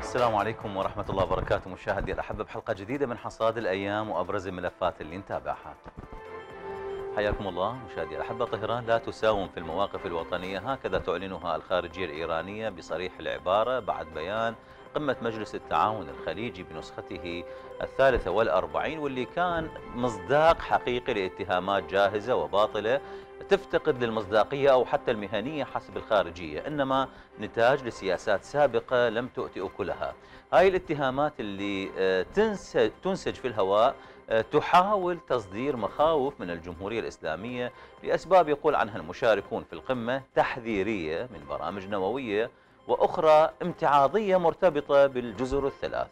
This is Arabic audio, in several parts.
السلام عليكم ورحمة الله وبركاته مشاهدي الأحبة بحلقة جديدة من حصاد الأيام وأبرز الملفات اللي نتابعها حياكم الله مشاهدي الأحبة طهران لا تساوم في المواقف الوطنية هكذا تعلنها الخارجية الإيرانية بصريح العبارة بعد بيان قمة مجلس التعاون الخليجي بنسخته الثالثة والأربعين واللي كان مصداق حقيقي لاتهامات جاهزة وباطلة تفتقد للمصداقية أو حتى المهنية حسب الخارجية إنما نتاج لسياسات سابقة لم تؤتي أكلها هاي الاتهامات اللي آه، تنسج, في الهواء آه، تحاول تصدير مخاوف من الجمهورية الإسلامية لأسباب يقول عنها المشاركون في القمة تحذيرية من برامج نووية وأخرى امتعاضية مرتبطة بالجزر الثلاث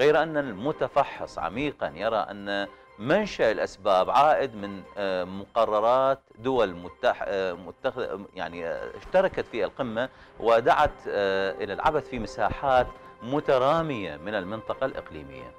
غير أن المتفحص عميقا يرى أن منشأ الأسباب عائد من آه، مقررات دول متح... آه، متخ... يعني آه، اشتركت في القمة ودعت إلى العبث في مساحات مترامية من المنطقة الإقليمية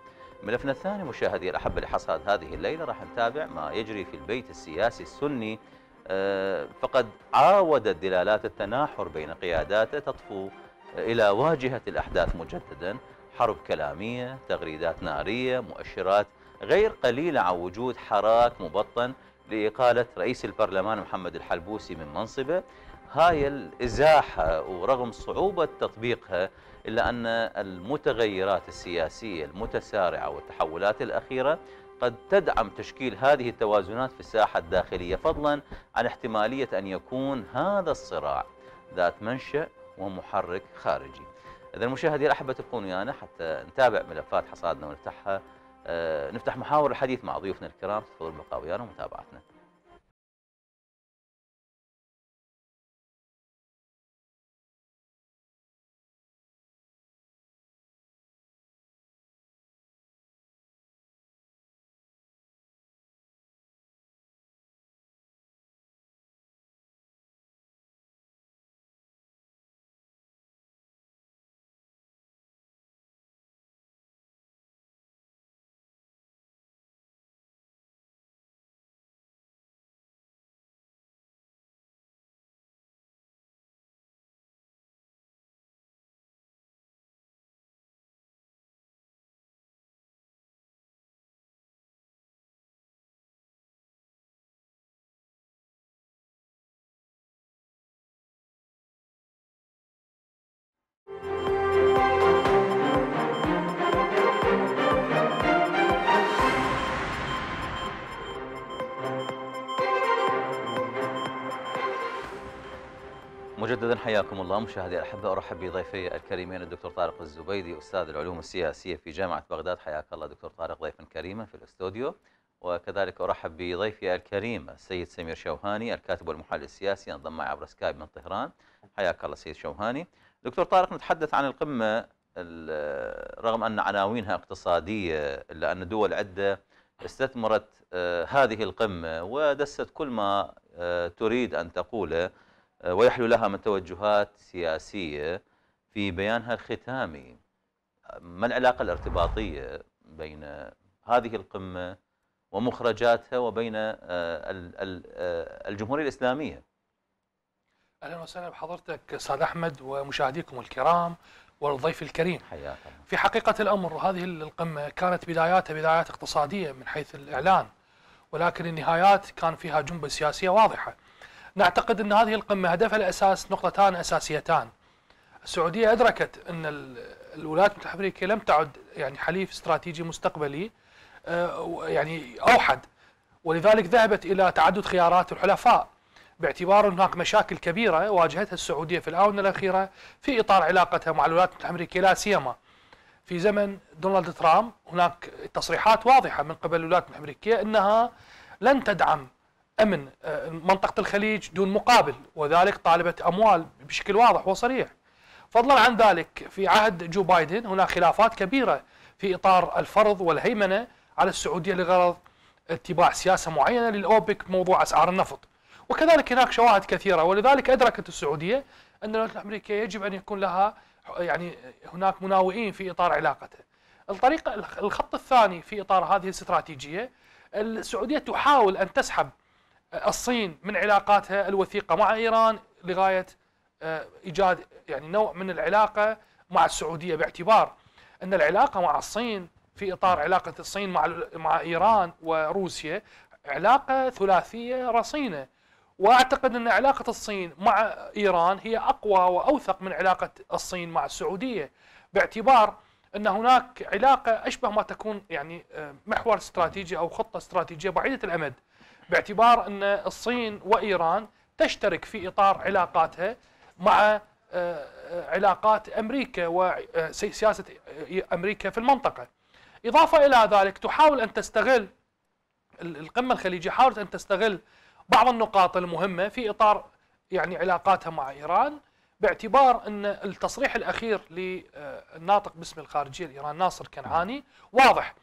ملفنا الثاني مشاهدي الأحبة لحصاد هذه الليلة راح نتابع ما يجري في البيت السياسي السني آه، فقد عاودت دلالات التناحر بين قياداته تطفو إلى واجهة الأحداث مجددا حرب كلامية تغريدات نارية مؤشرات غير قليلة عن وجود حراك مبطن لإقالة رئيس البرلمان محمد الحلبوسي من منصبه هاي الإزاحة ورغم صعوبة تطبيقها إلا أن المتغيرات السياسية المتسارعة والتحولات الأخيرة قد تدعم تشكيل هذه التوازنات في الساحة الداخلية فضلا عن احتمالية أن يكون هذا الصراع ذات منشأ ومحرك خارجي إذا المشاهدين الأحبة تبقون ويانا حتى نتابع ملفات حصادنا ونفتحها آه، نفتح محاور الحديث مع ضيوفنا الكرام تفضل البقاء ويانا ومتابعتنا حياكم الله مشاهدي الاحباء أرحب بضيفي الكريمين الدكتور طارق الزبيدي أستاذ العلوم السياسية في جامعة بغداد حياك الله دكتور طارق ضيفا كريما في الاستوديو وكذلك أرحب بضيفي الكريم السيد سمير شوهاني الكاتب والمحلل السياسي انضم معي عبر سكايب من طهران حياك الله سيد شوهاني دكتور طارق نتحدث عن القمة رغم أن عناوينها اقتصادية إلا أن دول عدة استثمرت آه، هذه القمة ودست كل ما آه، تريد أن تقوله آه، ويحلو لها من توجهات سياسية في بيانها الختامي ما العلاقة الارتباطية بين هذه القمة ومخرجاتها وبين آه، آه، الجمهورية الإسلامية أهلا وسهلا بحضرتك أستاذ أحمد ومشاهديكم الكرام والضيف الكريم في حقيقة الأمر هذه القمة كانت بداياتها بدايات اقتصادية من حيث الإعلان ولكن النهايات كان فيها جنبة سياسية واضحة نعتقد أن هذه القمة هدفها الأساس نقطتان أساسيتان السعودية أدركت أن الولايات المتحدة الأمريكية لم تعد يعني حليف استراتيجي مستقبلي آه، يعني أوحد ولذلك ذهبت إلى تعدد خيارات الحلفاء باعتبار هناك مشاكل كبيرة واجهتها السعودية في الآونة الأخيرة في إطار علاقتها مع الولايات المتحدة الأمريكية لا سيما في زمن دونالد ترامب هناك تصريحات واضحة من قبل الولايات المتحدة الأمريكية أنها لن تدعم أمن آه، منطقة الخليج دون مقابل وذلك طالبة أموال بشكل واضح وصريح فضلا عن ذلك في عهد جو بايدن هناك خلافات كبيرة في إطار الفرض والهيمنة على السعودية لغرض اتباع سياسة معينة للأوبك موضوع أسعار النفط وكذلك هناك شواهد كثيرة ولذلك أدركت السعودية أن الولايات الأمريكية يجب أن يكون لها يعني هناك مناوئين في إطار علاقتها الطريقة الخط الثاني في إطار هذه الاستراتيجية السعودية تحاول أن تسحب الصين من علاقاتها الوثيقة مع إيران لغاية آه، إيجاد يعني نوع من العلاقة مع السعودية باعتبار أن العلاقة مع الصين في إطار علاقة الصين مع مع إيران وروسيا علاقة ثلاثية رصينة وأعتقد أن علاقة الصين مع إيران هي أقوى وأوثق من علاقة الصين مع السعودية باعتبار ان هناك علاقه اشبه ما تكون يعني آه، محور استراتيجي او خطه استراتيجيه بعيده الامد باعتبار أن الصين وإيران تشترك في إطار علاقاتها مع آه، آه، علاقات أمريكا وسياسة آه، أمريكا في المنطقة إضافة إلى ذلك تحاول أن تستغل القمة الخليجية حاولت أن تستغل بعض النقاط المهمة في إطار يعني علاقاتها مع إيران باعتبار أن التصريح الأخير للناطق باسم الخارجية الإيران ناصر كنعاني واضح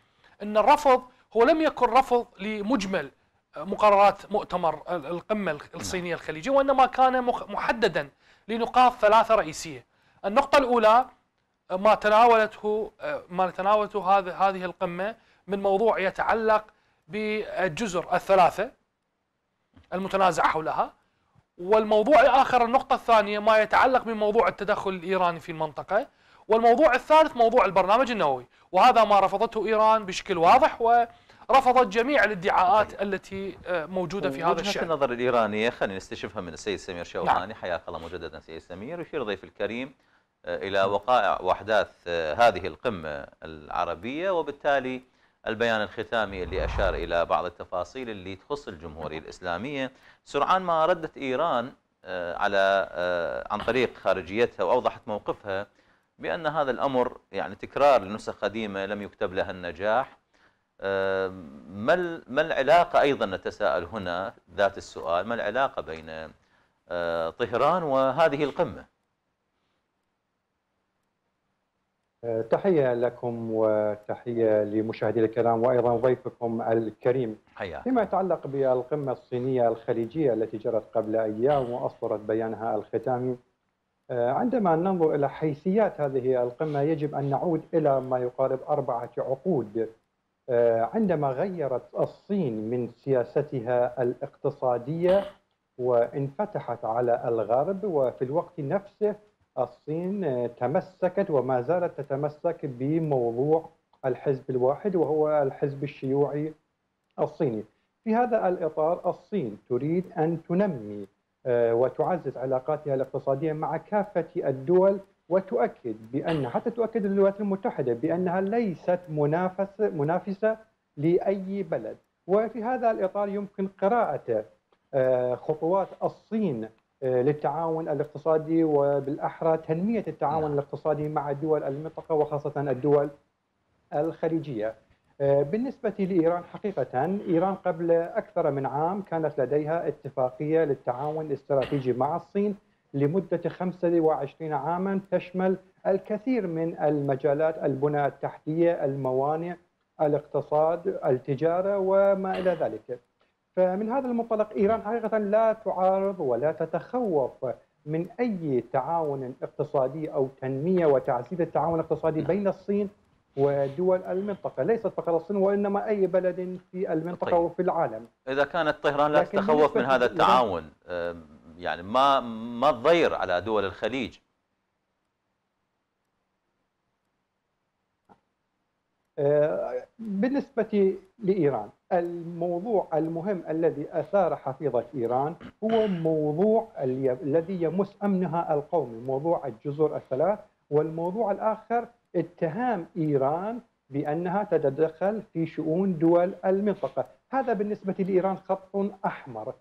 أن الرفض هو لم يكن رفض لمجمل مقررات مؤتمر القمة نعم. الصينية الخليجية وإنما كان محددا لنقاط ثلاثة رئيسية النقطة الأولى ما تناولته آه، ما تناولته هذا هذه القمة من موضوع يتعلق بالجزر الثلاثة المتنازع حولها والموضوع الآخر النقطة الثانية ما يتعلق بموضوع التدخل الإيراني في المنطقة والموضوع الثالث موضوع البرنامج النووي وهذا ما رفضته إيران بشكل واضح و رفضت جميع الادعاءات طيب. التي آه، موجوده في هذا الشأن وجهة النظر الإيرانية خلينا نستشفها من السيد سمير شوهاني نعم. حياك الله مجددا سيد سمير يشير ضيف الكريم آه، إلى وقائع وأحداث آه، هذه القمة العربية وبالتالي البيان الختامي اللي أشار إلى بعض التفاصيل اللي تخص الجمهورية الإسلامية سرعان ما ردت إيران على عن طريق خارجيتها وأوضحت موقفها بأن هذا الأمر يعني تكرار لنسخ قديمة لم يكتب لها النجاح ما ما العلاقه ايضا نتساءل هنا ذات السؤال ما العلاقه بين طهران وهذه القمه؟ آه، تحيه لكم وتحيه لمشاهدي الكرام وايضا ضيفكم الكريم. حياك. فيما يتعلق بالقمه الصينيه الخليجيه التي جرت قبل ايام واصدرت بيانها الختامي آه، عندما ننظر الى حيثيات هذه القمه يجب ان نعود الى ما يقارب اربعه عقود. آه، عندما غيرت الصين من سياستها الاقتصاديه وانفتحت على الغرب وفي الوقت نفسه الصين تمسكت وما زالت تتمسك بموضوع الحزب الواحد وهو الحزب الشيوعي الصيني. في هذا الاطار الصين تريد ان تنمي آه، وتعزز علاقاتها الاقتصاديه مع كافه الدول وتؤكد بان حتى تؤكد الولايات المتحده بانها ليست منافسه منافسه لاي بلد وفي هذا الاطار يمكن قراءه آه، خطوات الصين آه، للتعاون الاقتصادي وبالاحرى تنميه التعاون نعم. الاقتصادي مع دول المنطقه وخاصه الدول الخليجيه. آه، بالنسبه لايران حقيقه ايران قبل اكثر من عام كانت لديها اتفاقيه للتعاون الاستراتيجي مع الصين لمدة 25 عاما تشمل الكثير من المجالات البنى التحتية الموانئ الاقتصاد التجارة وما إلى ذلك فمن هذا المنطلق إيران حقيقة لا تعارض ولا تتخوف من أي تعاون اقتصادي أو تنمية وتعزيز التعاون الاقتصادي نعم. بين الصين ودول المنطقة ليست فقط الصين وإنما أي بلد في المنطقة طيب. وفي العالم إذا كانت طهران لا تتخوف من هذا التعاون يعني ما ما تضير على دول الخليج آه، بالنسبة لإيران الموضوع المهم الذي أثار حفيظة إيران هو موضوع الذي يمس أمنها القومي موضوع الجزر الثلاث والموضوع الآخر اتهام إيران بأنها تتدخل في شؤون دول المنطقة هذا بالنسبة لإيران خط أحمر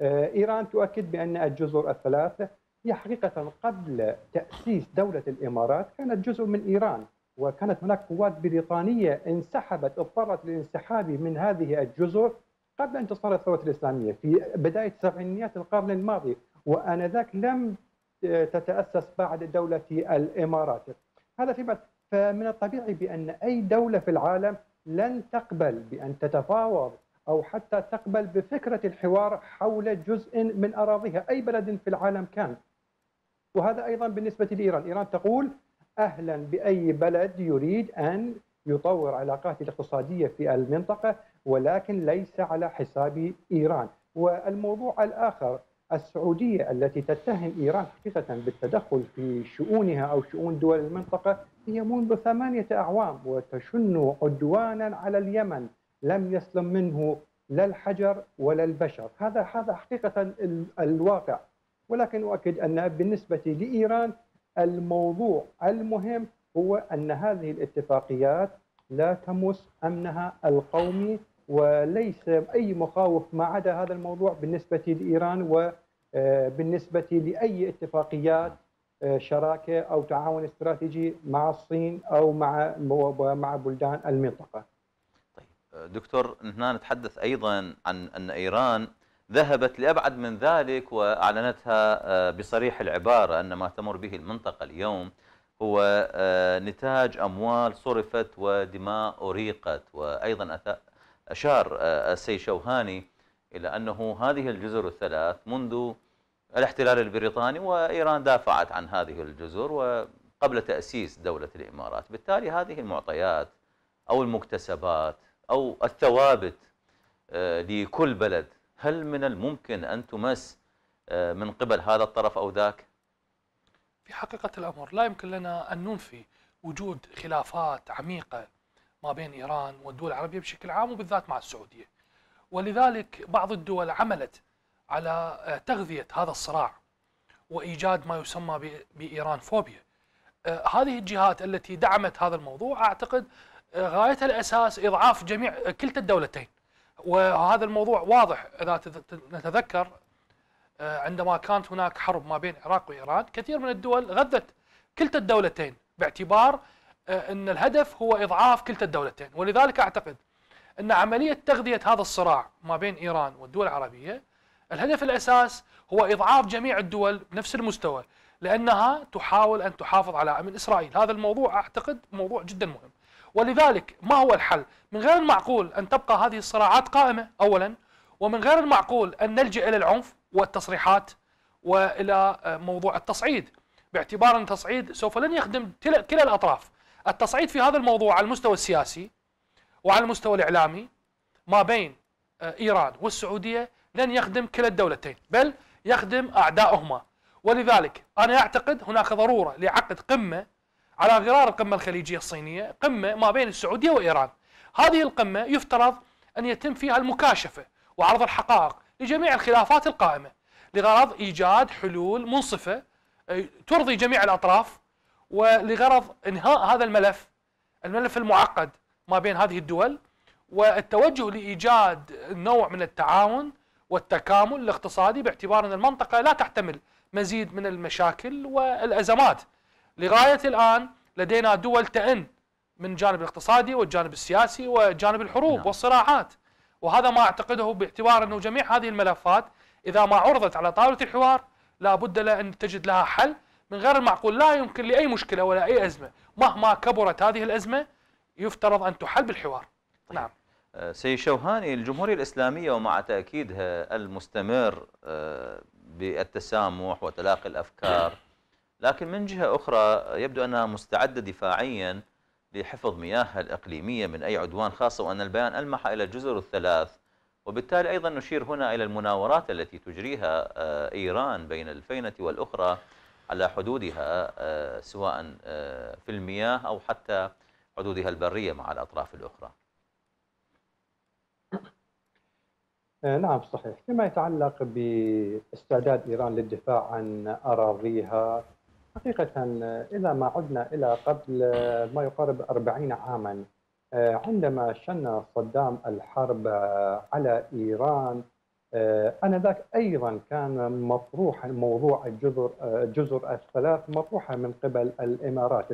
آه، ايران تؤكد بان الجزر الثلاثه هي حقيقه قبل تاسيس دوله الامارات كانت جزء من ايران وكانت هناك قوات بريطانيه انسحبت اضطرت للانسحاب من هذه الجزر قبل أن انتصار الثوره الاسلاميه في بدايه سبعينيات القرن الماضي وانذاك لم آه، تتاسس بعد دوله الامارات هذا فيما فمن الطبيعي بان اي دوله في العالم لن تقبل بان تتفاوض أو حتى تقبل بفكرة الحوار حول جزء من أراضيها أي بلد في العالم كان وهذا أيضا بالنسبة لإيران إيران تقول أهلا بأي بلد يريد أن يطور علاقاته الاقتصادية في المنطقة ولكن ليس على حساب إيران والموضوع الآخر السعودية التي تتهم إيران حقيقة بالتدخل في شؤونها أو شؤون دول المنطقة هي منذ ثمانية أعوام وتشن عدوانا على اليمن لم يسلم منه لا الحجر ولا البشر هذا هذا حقيقة الواقع ولكن أؤكد أن بالنسبة لإيران الموضوع المهم هو أن هذه الاتفاقيات لا تمس أمنها القومي وليس أي مخاوف ما عدا هذا الموضوع بالنسبة لإيران وبالنسبة آه، لأي اتفاقيات آه، شراكة أو تعاون استراتيجي مع الصين أو مع بلدان المنطقة دكتور هنا نتحدث أيضا عن أن إيران ذهبت لأبعد من ذلك وأعلنتها آه، بصريح العبارة أن ما تمر به المنطقة اليوم هو آه، نتاج أموال صرفت ودماء أريقت وأيضا أشار آه، السي شوهاني إلى أنه هذه الجزر الثلاث منذ الاحتلال البريطاني وإيران دافعت عن هذه الجزر وقبل تأسيس دولة الإمارات بالتالي هذه المعطيات أو المكتسبات أو الثوابت آه، لكل بلد هل من الممكن أن تمس آه، من قبل هذا الطرف أو ذاك؟ في حقيقة الأمر لا يمكن لنا أن ننفي وجود خلافات عميقة ما بين إيران والدول العربية بشكل عام وبالذات مع السعودية ولذلك بعض الدول عملت على آه، تغذية هذا الصراع وإيجاد ما يسمى بإيران فوبيا هذه الجهات التي دعمت هذا الموضوع أعتقد غايتها الاساس اضعاف جميع كلتا الدولتين وهذا الموضوع واضح اذا نتذكر آه، عندما كانت هناك حرب ما بين العراق وايران كثير من الدول غذت كلتا الدولتين باعتبار آه، ان الهدف هو اضعاف كلتا الدولتين ولذلك اعتقد ان عمليه تغذيه هذا الصراع ما بين ايران والدول العربيه الهدف الاساس هو اضعاف جميع الدول بنفس المستوى لانها تحاول ان تحافظ على امن اسرائيل، هذا الموضوع اعتقد موضوع جدا مهم. ولذلك ما هو الحل من غير المعقول أن تبقى هذه الصراعات قائمة أولا ومن غير المعقول أن نلجأ إلى العنف والتصريحات وإلى آه، موضوع التصعيد باعتبار أن التصعيد سوف لن يخدم كلا الأطراف التصعيد في هذا الموضوع على المستوى السياسي وعلى المستوى الإعلامي ما بين آه، إيران والسعودية لن يخدم كلا الدولتين بل يخدم أعدائهما ولذلك أنا أعتقد هناك ضرورة لعقد قمة على غرار القمة الخليجية الصينية قمة ما بين السعودية وإيران هذه القمة يفترض أن يتم فيها المكاشفة وعرض الحقائق لجميع الخلافات القائمة لغرض إيجاد حلول منصفة ترضي جميع الأطراف ولغرض إنهاء هذا الملف الملف المعقد ما بين هذه الدول والتوجه لإيجاد نوع من التعاون والتكامل الاقتصادي باعتبار أن المنطقة لا تحتمل مزيد من المشاكل والأزمات لغاية الآن لدينا دول تئن من الجانب الاقتصادي والجانب السياسي وجانب الحروب نعم. والصراعات وهذا ما أعتقده باعتبار أنه جميع هذه الملفات إذا ما عرضت على طاولة الحوار لا بد أن تجد لها حل من غير المعقول لا يمكن لأي مشكلة ولا أي أزمة مهما كبرت هذه الأزمة يفترض أن تحل بالحوار طيب. نعم آه، سي شوهاني الجمهورية الإسلامية ومع تأكيدها المستمر آه، بالتسامح وتلاقي الأفكار لكن من جهة أخرى يبدو أنها مستعدة دفاعيا لحفظ مياهها الإقليمية من أي عدوان خاصة وأن البيان ألمح إلى الجزر الثلاث وبالتالي أيضا نشير هنا إلى المناورات التي تجريها آه، إيران بين الفينة والأخرى على حدودها آه، سواء آه، في المياه أو حتى حدودها البرية مع الأطراف الأخرى نعم صحيح فيما يتعلق باستعداد إيران للدفاع عن أراضيها حقيقة إذا ما عدنا إلى قبل ما يقارب أربعين عاما آه، عندما شن صدام الحرب آه، على إيران آه، آنذاك أيضا كان مطروح موضوع الجزر الجزر الثلاث مطروحة من قبل الإمارات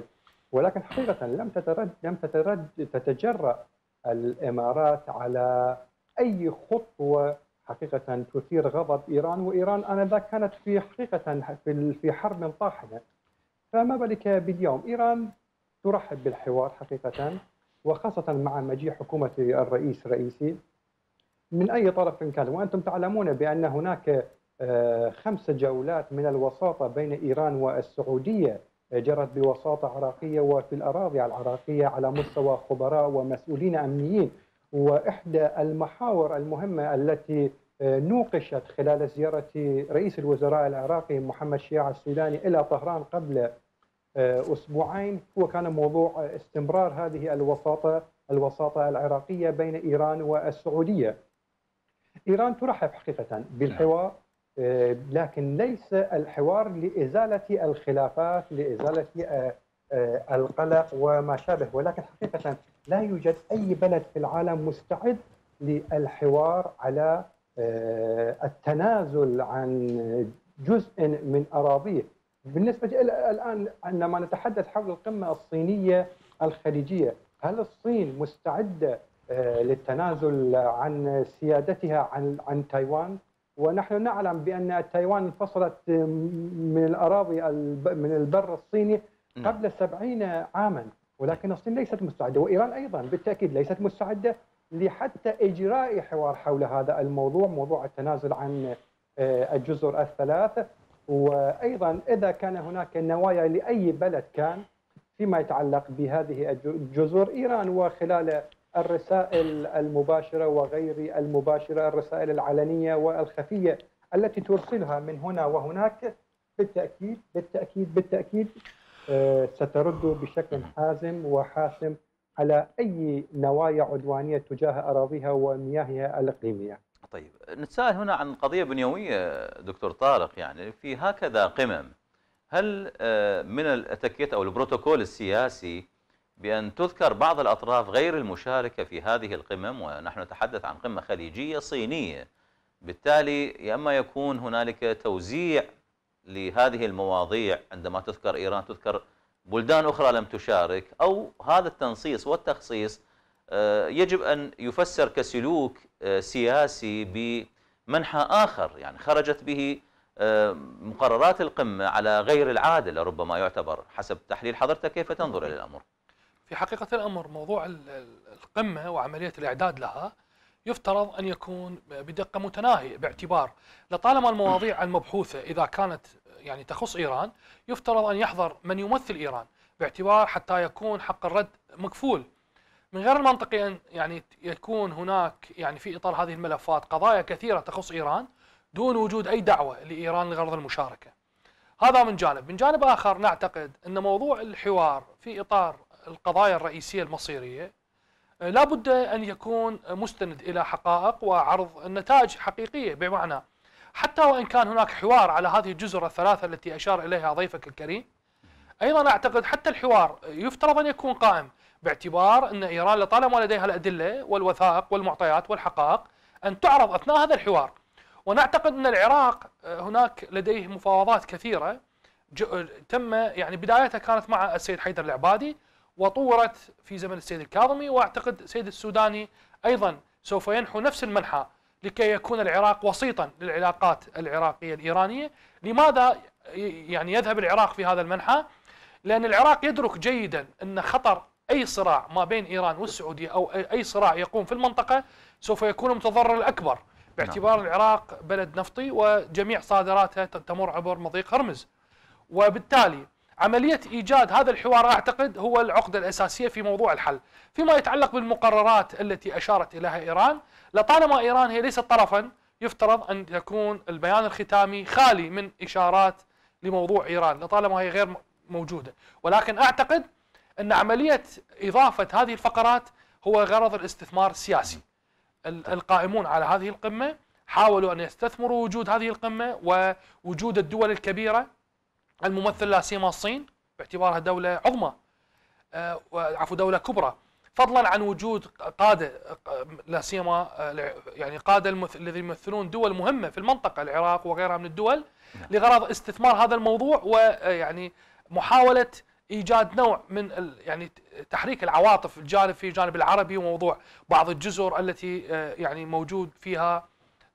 ولكن حقيقة لم تترد لم تترد تتجرأ الإمارات على أي خطوة حقيقة تثير غضب إيران وإيران آنذاك كانت في حقيقة في حرب طاحنة فما بالك باليوم إيران ترحب بالحوار حقيقة وخاصة مع مجيء حكومة الرئيس الرئيسي من أي طرف كان وأنتم تعلمون بأن هناك آه، خمس جولات من الوساطة بين إيران والسعودية آه، جرت بوساطة عراقية وفي الأراضي العراقية على مستوى خبراء ومسؤولين أمنيين وإحدى المحاور المهمة التي آه، نوقشت خلال زيارة رئيس الوزراء العراقي محمد شياع السوداني إلى طهران قبل آه، اسبوعين هو كان موضوع استمرار هذه الوساطه الوساطه العراقيه بين ايران والسعوديه. ايران ترحب حقيقه بالحوار آه، لكن ليس الحوار لازاله الخلافات لازاله آه، القلق وما شابه ولكن حقيقه لا يوجد اي بلد في العالم مستعد للحوار على التنازل عن جزء من اراضيه بالنسبة الى الآن عندما نتحدث حول القمة الصينية الخليجية هل الصين مستعدة آه، للتنازل عن سيادتها عن عن تايوان ونحن نعلم بان تايوان انفصلت آه، من الاراضي من البر الصيني قبل سبعين عاما ولكن الصين ليست مستعده وايران ايضا بالتاكيد ليست مستعده لحتى اجراء حوار حول هذا الموضوع موضوع التنازل عن آه، الجزر الثلاثه وايضا اذا كان هناك نوايا لاي بلد كان فيما يتعلق بهذه الجزر ايران وخلال الرسائل المباشره وغير المباشره الرسائل العلنيه والخفيه التي ترسلها من هنا وهناك بالتاكيد بالتاكيد بالتاكيد آه، سترد بشكل حازم وحاسم على اي نوايا عدوانيه تجاه اراضيها ومياهها الاقليميه. طيب نتساءل هنا عن قضية بنيوية دكتور طارق يعني في هكذا قمم هل آه، من الاتكيت أو البروتوكول السياسي بأن تذكر بعض الأطراف غير المشاركة في هذه القمم ونحن نتحدث عن قمة خليجية صينية بالتالي يا إما يكون هنالك توزيع لهذه المواضيع عندما تذكر إيران تذكر بلدان أخرى لم تشارك أو هذا التنصيص والتخصيص آه، يجب أن يفسر كسلوك آه، سياسي بمنحى آخر يعني خرجت به آه، مقررات القمة على غير العادلة ربما يعتبر حسب تحليل حضرتك كيف تنظر إلى الأمر في حقيقة الأمر موضوع القمة وعملية الإعداد لها يفترض أن يكون بدقة متناهية باعتبار لطالما المواضيع المبحوثة إذا كانت يعني تخص إيران يفترض أن يحضر من يمثل إيران باعتبار حتى يكون حق الرد مكفول من غير المنطقي ان يعني يكون هناك يعني في اطار هذه الملفات قضايا كثيره تخص ايران دون وجود اي دعوه لايران لغرض المشاركه. هذا من جانب، من جانب اخر نعتقد ان موضوع الحوار في اطار القضايا الرئيسيه المصيريه لابد ان يكون مستند الى حقائق وعرض نتائج حقيقيه بمعنى حتى وان كان هناك حوار على هذه الجزر الثلاثه التي اشار اليها ضيفك الكريم ايضا اعتقد حتى الحوار يفترض ان يكون قائم باعتبار أن إيران لطالما لديها الأدلة والوثائق والمعطيات والحقائق أن تعرض أثناء هذا الحوار ونعتقد أن العراق آه، هناك لديه مفاوضات كثيرة آه، تم يعني بدايتها كانت مع السيد حيدر العبادي وطورت في زمن السيد الكاظمي واعتقد السيد السوداني ايضا سوف ينحو نفس المنحى لكي يكون العراق وسيطا للعلاقات العراقيه الايرانيه، لماذا يعني يذهب العراق في هذا المنحى؟ لان العراق يدرك جيدا ان خطر أي صراع ما بين إيران والسعودية أو أي صراع يقوم في المنطقة سوف يكون المتضرر الأكبر باعتبار نعم. العراق بلد نفطي وجميع صادراتها تمر عبر مضيق هرمز وبالتالي عملية إيجاد هذا الحوار أعتقد هو العقدة الأساسية في موضوع الحل فيما يتعلق بالمقررات التي أشارت إليها إيران لطالما إيران هي ليست طرفا يفترض أن يكون البيان الختامي خالي من إشارات لموضوع إيران لطالما هي غير موجودة ولكن أعتقد ان عمليه اضافه هذه الفقرات هو غرض الاستثمار السياسي. طيب. القائمون على هذه القمه حاولوا ان يستثمروا وجود هذه القمه ووجود الدول الكبيره الممثل لا سيما الصين باعتبارها دوله عظمى آه، عفوا دوله كبرى فضلا عن وجود قاده لا سيما آه، يعني قاده الذين يمثلون دول مهمه في المنطقه العراق وغيرها من الدول نعم. لغرض استثمار هذا الموضوع ويعني آه، محاوله ايجاد نوع من يعني تحريك العواطف الجانب في الجانب العربي وموضوع بعض الجزر التي آه، يعني موجود فيها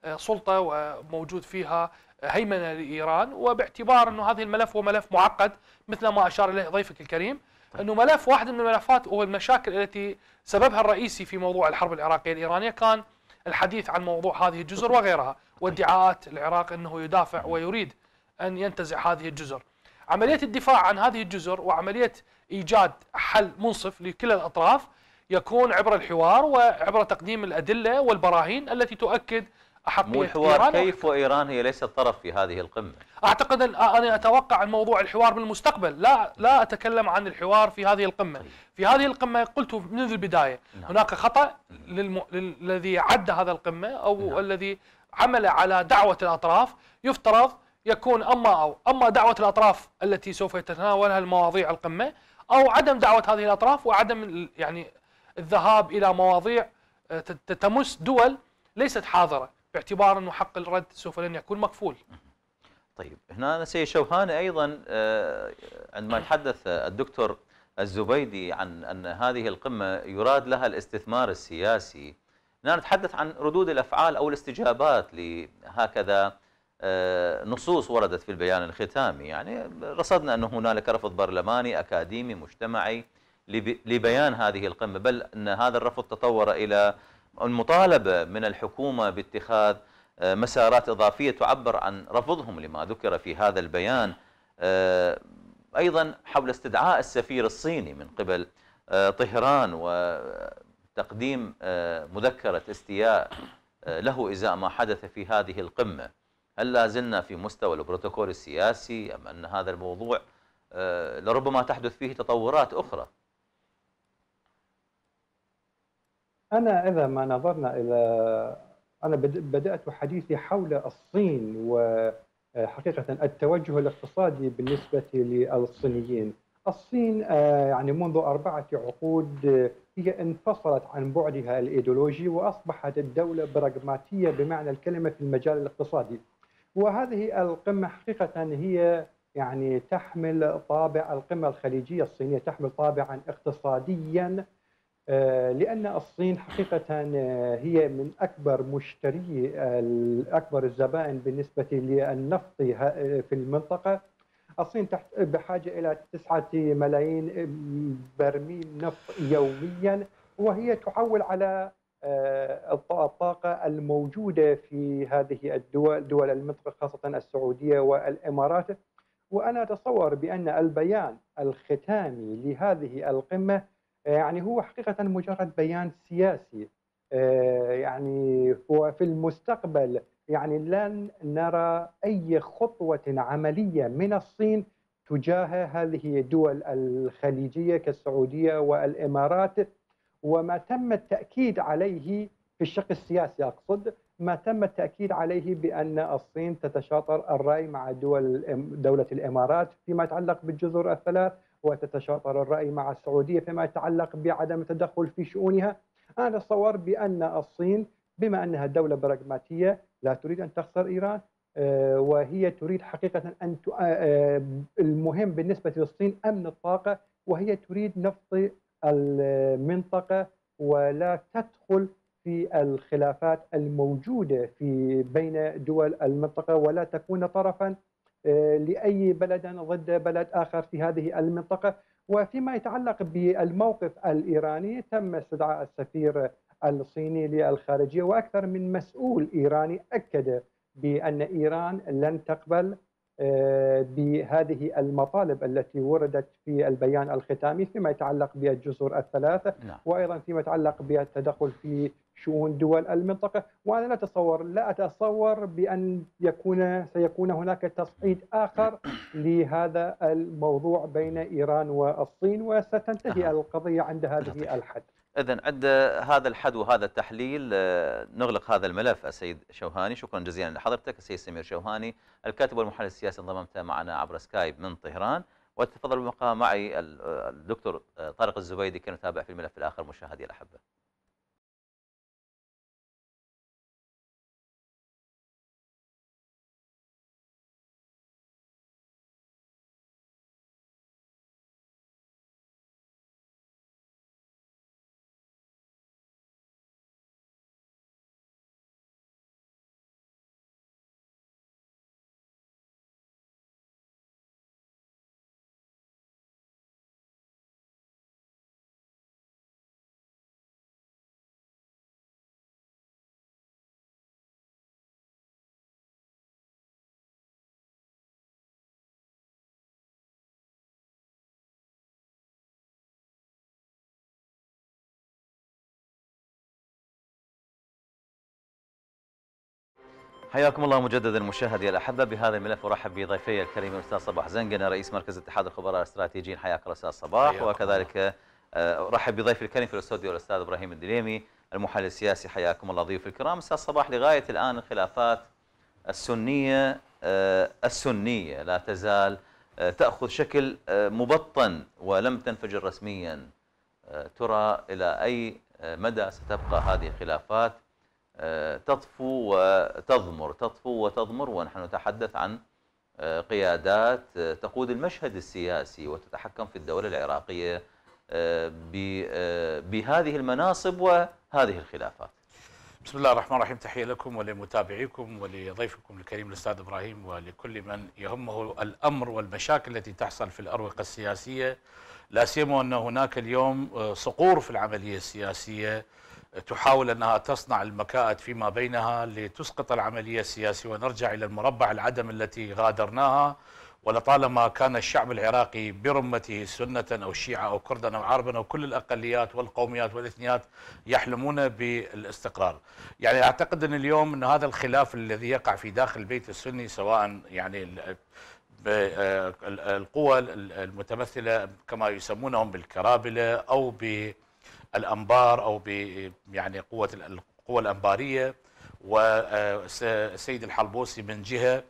آه، سلطه وموجود فيها آه، هيمنه لايران وباعتبار انه هذا الملف هو ملف معقد مثل ما اشار اليه ضيفك الكريم طيب. انه ملف واحد من الملفات هو المشاكل التي سببها الرئيسي في موضوع الحرب العراقيه الايرانيه كان الحديث عن موضوع هذه الجزر وغيرها طيب. وادعاءات العراق انه يدافع ويريد ان ينتزع هذه الجزر عملية الدفاع عن هذه الجزر وعملية إيجاد حل منصف لكلا الأطراف يكون عبر الحوار وعبر تقديم الأدلة والبراهين التي تؤكد أحقية الحوار إيران كيف وإيران هي ليست طرف في هذه القمة أعتقد أن أنا أتوقع عن موضوع الحوار بالمستقبل لا لا أتكلم عن الحوار في هذه القمة طيب. في هذه القمة قلت منذ البداية نعم. هناك خطأ للم... للذي عد هذا القمة أو نعم. الذي عمل على دعوة الأطراف يفترض يكون أما أو أما دعوة الأطراف التي سوف تتناولها المواضيع القمة أو عدم دعوة هذه الأطراف وعدم يعني الذهاب إلى مواضيع آه، تمس دول ليست حاضرة باعتبار أنه حق الرد سوف لن يكون مكفول طيب هنا سيد شوهاني أيضا آه، عندما يتحدث الدكتور الزبيدي عن أن هذه القمة يراد لها الاستثمار السياسي نحن نتحدث عن ردود الأفعال أو الاستجابات لهكذا آه، نصوص وردت في البيان الختامي يعني رصدنا أن هنالك رفض برلماني أكاديمي مجتمعي لبيان هذه القمة بل أن هذا الرفض تطور إلى المطالبة من الحكومة باتخاذ آه، مسارات إضافية تعبر عن رفضهم لما ذكر في هذا البيان آه، أيضا حول استدعاء السفير الصيني من قبل طهران وتقديم مذكرة استياء له إزاء ما حدث في هذه القمة هل لا زلنا في مستوى البروتوكول السياسي أم أن هذا الموضوع آه، لربما تحدث فيه تطورات أخرى أنا إذا ما نظرنا إلى أنا بدأت حديثي حول الصين وحقيقة آه، التوجه الاقتصادي بالنسبة للصينيين الصين آه، يعني منذ أربعة عقود هي انفصلت عن بعدها الايديولوجي واصبحت الدوله براغماتيه بمعنى الكلمه في المجال الاقتصادي، وهذه القمة حقيقة هي يعني تحمل طابع القمة الخليجية الصينية تحمل طابعا اقتصاديا آه، لأن الصين حقيقة آه، هي من أكبر مشتري أكبر الزبائن بالنسبة للنفط في المنطقة الصين بحاجة إلى تسعة ملايين برميل نفط يوميا وهي تحول على آه، الطاقة الموجودة في هذه الدول دول المنطقة خاصة السعودية والإمارات وأنا أتصور بأن البيان الختامي لهذه القمة آه، يعني هو حقيقة مجرد بيان سياسي آه، يعني هو في المستقبل يعني لن نرى أي خطوة عملية من الصين تجاه هذه الدول الخليجية كالسعودية والإمارات وما تم التاكيد عليه في الشق السياسي اقصد ما تم التاكيد عليه بان الصين تتشاطر الراي مع دول دوله الامارات فيما يتعلق بالجزر الثلاث وتتشاطر الراي مع السعوديه فيما يتعلق بعدم التدخل في شؤونها انا اتصور بان الصين بما انها دوله براغماتيه لا تريد ان تخسر ايران آه، وهي تريد حقيقه ان آه، المهم بالنسبه للصين امن الطاقه وهي تريد نفط المنطقه ولا تدخل في الخلافات الموجوده في بين دول المنطقه ولا تكون طرفا آه، لاي بلد ضد بلد اخر في هذه المنطقه وفيما يتعلق بالموقف الايراني تم استدعاء السفير الصيني للخارجيه واكثر من مسؤول ايراني اكد بان ايران لن تقبل آه، بهذه المطالب التي وردت في البيان الختامي فيما يتعلق بالجزر الثلاثة نعم. وأيضا فيما يتعلق بالتدخل في شؤون دول المنطقة وأنا لا أتصور لا أتصور بأن يكون سيكون هناك تصعيد آخر لهذا الموضوع بين إيران والصين وستنتهي أه. القضية عند هذه الحد إذا عند هذا الحد وهذا التحليل آه، نغلق هذا الملف السيد شوهاني شكرا جزيلا لحضرتك السيد سمير شوهاني الكاتب والمحلل السياسي انضممت معنا عبر سكايب من طهران وتفضل المقام معي آه، الدكتور آه، طارق الزبيدي يتابع في الملف الآخر مشاهدي الأحبة حياكم الله مجددا مشاهدي الاحبه بهذا الملف ارحب بضيفي الكريم الاستاذ صباح زنقنا رئيس مركز اتحاد الخبراء الاستراتيجيين حياك الله استاذ صباح وكذلك آه، ارحب بضيفي الكريم في الاستوديو الاستاذ ابراهيم الدليمي المحلل السياسي حياكم الله ضيوف الكرام استاذ صباح لغايه الان الخلافات السنيه آه، السنيه لا تزال آه، تاخذ شكل مبطن ولم تنفجر رسميا ترى الى اي مدى ستبقى هذه الخلافات تطفو وتضمر تطفو وتضمر ونحن نتحدث عن آه، قيادات آه، تقود المشهد السياسي وتتحكم في الدولة العراقية آه، بهذه المناصب وهذه الخلافات بسم الله الرحمن الرحيم تحية لكم ولمتابعيكم ولضيفكم الكريم الأستاذ إبراهيم ولكل من يهمه الأمر والمشاكل التي تحصل في الأروقة السياسية لا سيما أن هناك اليوم صقور في العملية السياسية تحاول أنها تصنع المكائد فيما بينها لتسقط العملية السياسية ونرجع إلى المربع العدم التي غادرناها ولطالما كان الشعب العراقي برمته سنة أو شيعة أو كردا أو عربا أو كل الأقليات والقوميات والإثنيات يحلمون بالاستقرار يعني أعتقد أن اليوم أن هذا الخلاف الذي يقع في داخل البيت السني سواء يعني آه، القوى المتمثلة كما يسمونهم بالكرابلة أو بالكرابلة الانبار او يعني قوه القوى الانباريه والسيد آه، الحلبوسي من جهه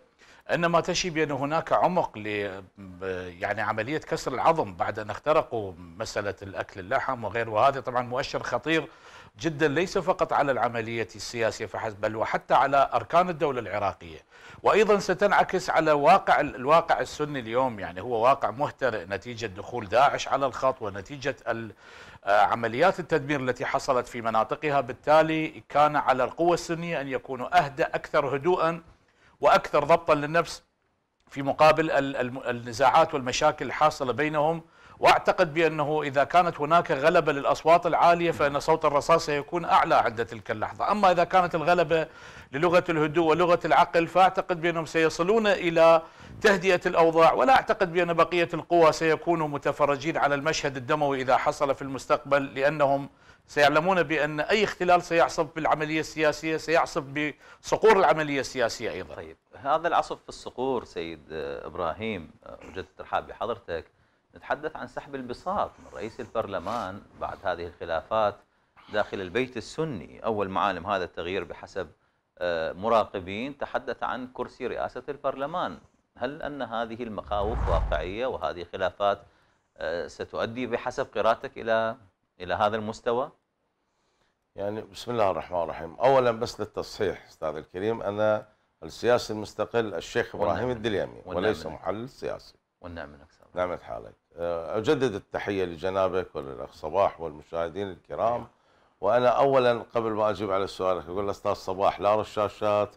انما تشي بان هناك عمق ل يعني عمليه كسر العظم بعد ان اخترقوا مساله الاكل اللحم وغيره وهذا طبعا مؤشر خطير جدا ليس فقط على العملية السياسية فحسب بل وحتى على أركان الدولة العراقية وأيضا ستنعكس على واقع الواقع السني اليوم يعني هو واقع مهترئ نتيجة دخول داعش على الخط ونتيجة آه، عمليات التدمير التي حصلت في مناطقها بالتالي كان على القوى السنية أن يكونوا أهدى أكثر هدوءا وأكثر ضبطا للنفس في مقابل النزاعات والمشاكل الحاصلة بينهم واعتقد بانه اذا كانت هناك غلبه للاصوات العاليه فان صوت الرصاص سيكون اعلى عند تلك اللحظه، اما اذا كانت الغلبه للغه الهدوء ولغه العقل فاعتقد بانهم سيصلون الى تهدئه الاوضاع ولا اعتقد بان بقيه القوى سيكونوا متفرجين على المشهد الدموي اذا حصل في المستقبل لانهم سيعلمون بان اي اختلال سيعصف بالعمليه السياسيه سيعصف بصقور العمليه السياسيه ايضا. طيب هذا العصف في الصقور سيد ابراهيم وجدت ترحاب بحضرتك نتحدث عن سحب البساط من رئيس البرلمان بعد هذه الخلافات داخل البيت السني أول معالم هذا التغيير بحسب آه، مراقبين تحدث عن كرسي رئاسة البرلمان هل أن هذه المخاوف واقعية وهذه خلافات آه، ستؤدي بحسب قراءتك إلى إلى هذا المستوى؟ يعني بسم الله الرحمن الرحيم أولا بس للتصحيح أستاذ الكريم أنا السياسي المستقل الشيخ إبراهيم الدليمي وليس محلل سياسي والنعم منك نعمت حالك آه، أجدد التحية لجنابك وللأخ صباح والمشاهدين الكرام أيوة. وأنا أولا قبل ما أجيب على سؤالك أقول أستاذ صباح لا رشاشات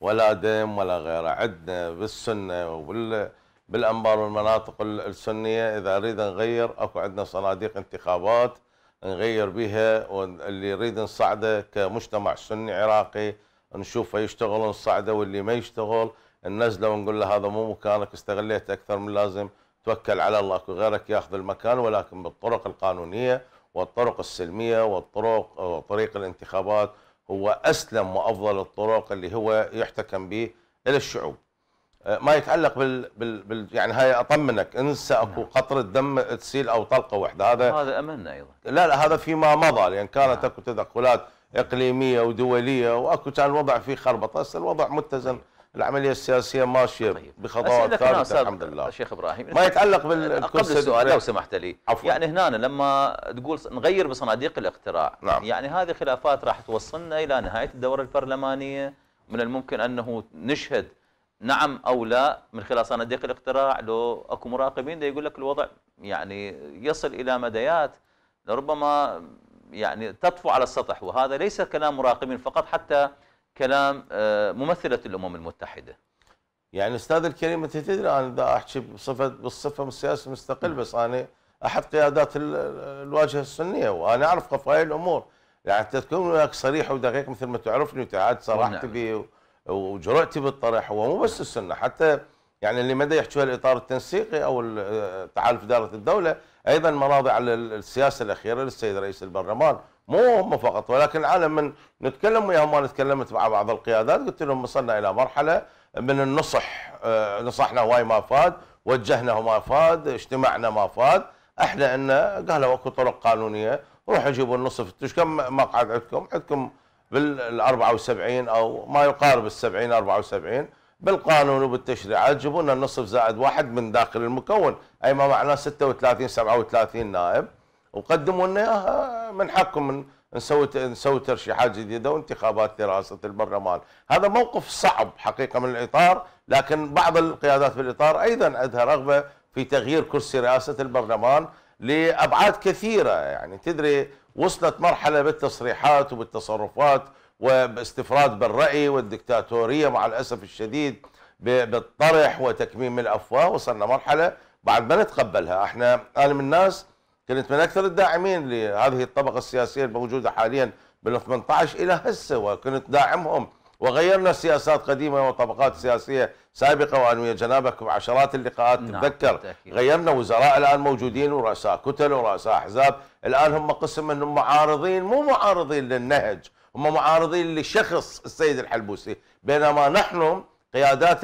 ولا دم ولا غيره عندنا بالسنة وبالانبار والمناطق السنيه اذا اريد نغير اكو عندنا صناديق انتخابات نغير بها واللي يريد نصعده كمجتمع سني عراقي نشوفه يشتغل نصعده واللي ما يشتغل ننزله ونقول له هذا مو مكانك استغليت اكثر من لازم توكل على الله اكو غيرك ياخذ المكان ولكن بالطرق القانونيه والطرق السلميه والطرق وطريق الانتخابات هو اسلم وافضل الطرق اللي هو يحتكم به الى الشعوب. آه، ما يتعلق بال, بال, بال يعني هاي اطمنك انسى اكو نعم. قطره دم تسيل او طلقه واحده هذا هذا املنا ايضا لا لا هذا فيما مضى لان يعني كانت نعم. اكو تدخلات اقليميه ودوليه واكو كان الوضع فيه خربطه هسه الوضع متزن العمليه السياسيه ماشيه طيب. بخطوات ثابته الحمد لله شيخ ابراهيم ما يتعلق بال أه، قبل السؤال لو سمحت لي عفوا. يعني هنا لما تقول نغير بصناديق الاقتراع نعم. يعني هذه خلافات راح توصلنا الى نهايه الدوره البرلمانيه من الممكن انه نشهد نعم او لا من خلال صناديق الاقتراع لو اكو مراقبين يقول لك الوضع يعني يصل الى مديات لربما يعني تطفو على السطح وهذا ليس كلام مراقبين فقط حتى كلام آه، ممثله الامم المتحده يعني استاذ الكريم انت تدري انا اذا احكي بصفه بالصفه السياسة المستقل بس انا احد قيادات الواجهه السنيه وانا اعرف قضايا الامور يعني تكون هناك صريح ودقيق مثل ما تعرفني وتعاد صراحتي نعم. بي وجرأتي بالطرح هو مو بس السنه حتى يعني اللي مدى يحتوي الاطار التنسيقي او تعالف اداره الدوله ايضا مراضع السياسه الاخيره للسيد رئيس البرلمان مو هم فقط ولكن العالم من نتكلم وياهم ما تكلمت مع بعض القيادات قلت لهم وصلنا الى مرحله من النصح آه، نصحنا هواي ما فاد وجهنا ما فاد اجتمعنا ما فاد احنا ان قالوا اكو طرق قانونيه روحوا جيبوا النصف ايش كم مقعد عندكم عندكم بال 74 او ما يقارب ال 70 74 بالقانون وبالتشريعات جيبوا لنا النصف زائد واحد من داخل المكون اي ما معناه 36 37 نائب وقدموا لنا اياها آه، من حقكم من نسوي نسوي ترشيحات جديده وانتخابات دراسه البرلمان، هذا موقف صعب حقيقه من الاطار، لكن بعض القيادات في الاطار ايضا عندها رغبه في تغيير كرسي رئاسه البرلمان لابعاد كثيره، يعني تدري وصلت مرحله بالتصريحات وبالتصرفات واستفراد بالرأي والدكتاتورية مع الأسف الشديد بالطرح وتكميم الأفواه وصلنا مرحلة بعد ما نتقبلها احنا أنا من الناس كنت من أكثر الداعمين لهذه الطبقة السياسية الموجودة حاليا بال 18 إلى هسه وكنت داعمهم وغيرنا سياسات قديمة وطبقات سياسية سابقة وأنا ويا جنابك عشرات اللقاءات نعم تتذكر غيرنا وزراء الآن موجودين ورؤساء كتل ورؤساء أحزاب الآن هم قسم أنهم معارضين مو معارضين للنهج هم معارضين لشخص السيد الحلبوسي بينما نحن قيادات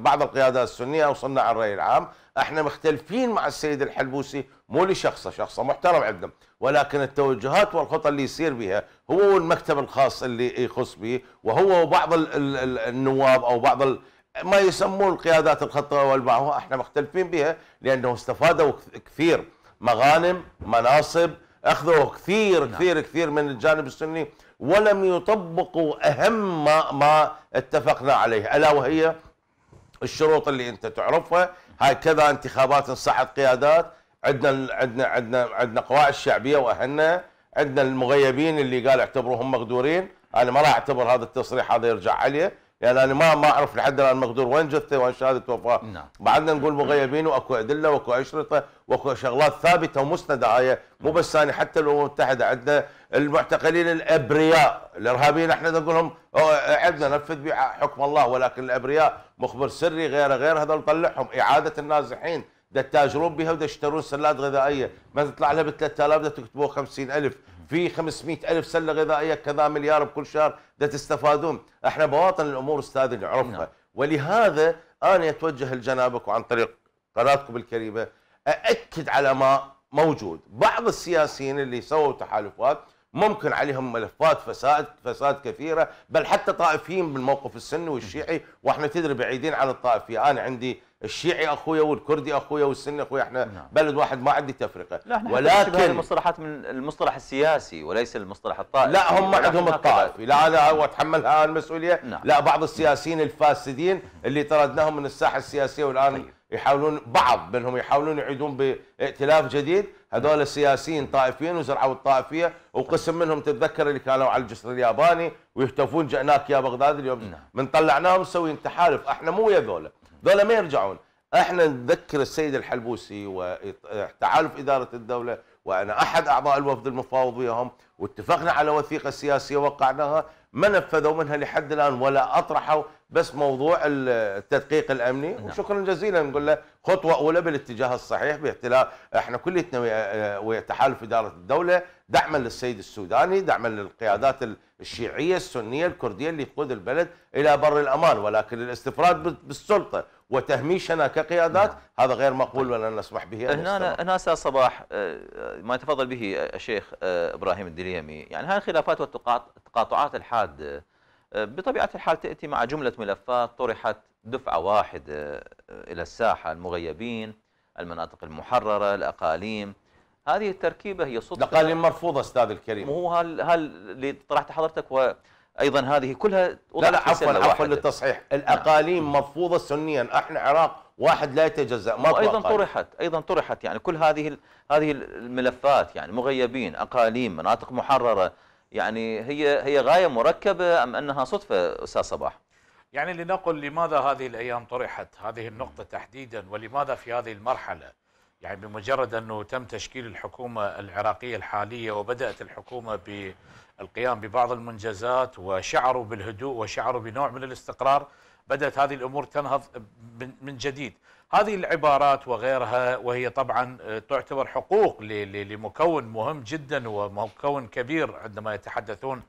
بعض القيادات السنيه او صناع الراي العام احنا مختلفين مع السيد الحلبوسي مو لشخصه شخصه محترم عندنا ولكن التوجهات والخطى اللي يصير بها هو والمكتب الخاص اللي يخص به وهو وبعض النواب او بعض ما يسمون القيادات الخطه والمعهوه احنا مختلفين بها لانه استفادوا كثير مغانم مناصب اخذوا كثير نعم. كثير كثير من الجانب السني ولم يطبقوا أهم ما, ما اتفقنا عليه ألا وهي الشروط اللي أنت تعرفها هاي كذا انتخابات صحت قيادات عندنا عندنا عندنا عندنا قواعد الشعبيه واهلنا عندنا المغيبين اللي قال اعتبروهم مقدورين انا ما راح اعتبر هذا التصريح هذا يرجع عليه يعني انا ما ما اعرف لحد الان مقدور وين جثه وين شهاده وفاه نعم بعدنا نقول مغيبين واكو ادله واكو اشرطه واكو شغلات ثابته ومسنده هاي مو نعم. بس أنا حتى الامم المتحده عندنا المعتقلين الابرياء الارهابيين احنا نقولهم عندنا نفذ بحكم حكم الله ولكن الابرياء مخبر سري غيره غير هذول طلعهم اعاده النازحين ده تاجرون بها وتشترون يشترون سلات غذائيه ما تطلع لها ب 3000 ده تكتبوها 50000 في 500 ألف سلة غذائية كذا مليار بكل شهر ده تستفادون احنا بواطن الأمور أستاذ نعرفها نعم. ولهذا أنا أتوجه لجنابك وعن طريق قناتكم الكريمة أأكد على ما موجود بعض السياسيين اللي سووا تحالفات ممكن عليهم ملفات فساد فساد كثيره بل حتى طائفيين بالموقف السني والشيعي واحنا تدري بعيدين عن الطائفيه انا عندي الشيعي اخويا والكردي اخويا والسني اخويا احنا نعم. بلد واحد ما عندي تفرقه لا احنا ولكن المصطلحات من المصطلح السياسي وليس المصطلح الطائفي لا هم عندهم الطائفي لا انا اتحملها المسؤوليه نعم. لا بعض السياسيين الفاسدين اللي طردناهم من الساحه السياسيه والان طيب. يحاولون بعض منهم يحاولون يعيدون بائتلاف جديد هذول السياسيين طائفيين وزرعوا الطائفيه وقسم منهم تتذكر اللي كانوا على الجسر الياباني ويهتفون جئناك يا بغداد اليوم نعم. من طلعناهم مسويين تحالف احنا مو ويا ذولا ذولا ما يرجعون احنا نذكر السيد الحلبوسي وتعالف اداره الدوله وانا احد اعضاء الوفد المفاوض وياهم واتفقنا على وثيقه سياسيه وقعناها ما نفذوا منها لحد الان ولا اطرحوا بس موضوع التدقيق الامني نعم. وشكرا جزيلا نقول له خطوه اولى بالاتجاه الصحيح باحتلال احنا كليتنا آه، آه، ويا تحالف اداره الدوله دعما للسيد السوداني دعما للقيادات الشيعيه السنيه الكرديه اللي تقود البلد الى بر الامان ولكن الاستفراد بالسلطه وتهميشنا كقيادات نعم. هذا غير مقبول ولا نسمح به هنا هنا استاذ صباح آه، آه، ما تفضل به الشيخ آه، ابراهيم الدليمي يعني هاي الخلافات والتقاطعات الحاده بطبيعه الحال تاتي مع جمله ملفات طرحت دفعه واحده الى الساحه المغيبين المناطق المحرره الاقاليم هذه التركيبه هي صدفه الاقاليم مرفوضه استاذ الكريم هو هل هل اللي طرحته حضرتك و ايضا هذه كلها لا عفوا عفوا للتصحيح نعم. الاقاليم مفروضه سنيا احنا عراق واحد لا يتجزا ما ايضا طرحت ايضا طرحت يعني كل هذه هذه الملفات يعني مغيبين اقاليم مناطق محرره يعني هي هي غايه مركبه ام انها صدفه استاذ صباح يعني لنقل لماذا هذه الايام طرحت هذه النقطه تحديدا ولماذا في هذه المرحله يعني بمجرد انه تم تشكيل الحكومه العراقيه الحاليه وبدات الحكومه ب القيام ببعض المنجزات وشعروا بالهدوء وشعروا بنوع من الاستقرار بدأت هذه الأمور تنهض من جديد هذه العبارات وغيرها وهي طبعا آه، تعتبر حقوق لمكون مهم جدا ومكون كبير عندما يتحدثون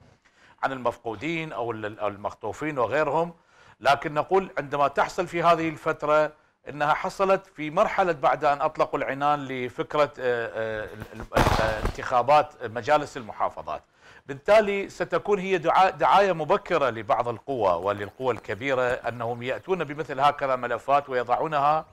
عن المفقودين أو المخطوفين وغيرهم لكن نقول عندما تحصل في هذه الفترة انها حصلت في مرحله بعد ان اطلقوا العنان لفكره آه، آه، انتخابات مجالس المحافظات بالتالي ستكون هي دعاية مبكرة لبعض القوى وللقوى الكبيرة أنهم يأتون بمثل هكذا ملفات ويضعونها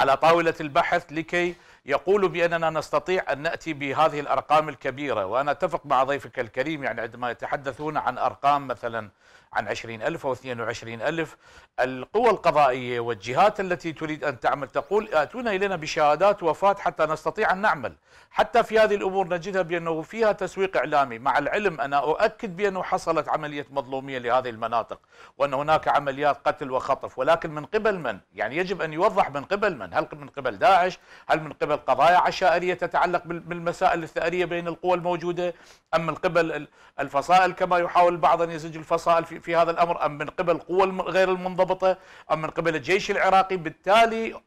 على طاولة البحث لكي يقولوا بأننا نستطيع أن نأتي بهذه الأرقام الكبيرة وأنا أتفق مع ضيفك الكريم يعني عندما يتحدثون عن أرقام مثلا عن 20000 أو 22000 القوى القضائية والجهات التي تريد أن تعمل تقول اتونا إلينا بشهادات وفاة حتى نستطيع أن نعمل حتى في هذه الأمور نجدها بأنه فيها تسويق إعلامي مع العلم أنا أؤكد بأنه حصلت عملية مظلومية لهذه المناطق وأن هناك عمليات قتل وخطف ولكن من قبل من؟ يعني يجب أن يوضح من قبل من؟ هل من قبل داعش؟ هل من قبل قضايا عشائرية تتعلق بالمسائل الثأرية بين القوى الموجودة؟ أم من قبل الفصائل كما يحاول بعض أن يزج الفصائل في في هذا الأمر أم من قبل قوى غير المنضبطة أم من قبل الجيش العراقي بالتالي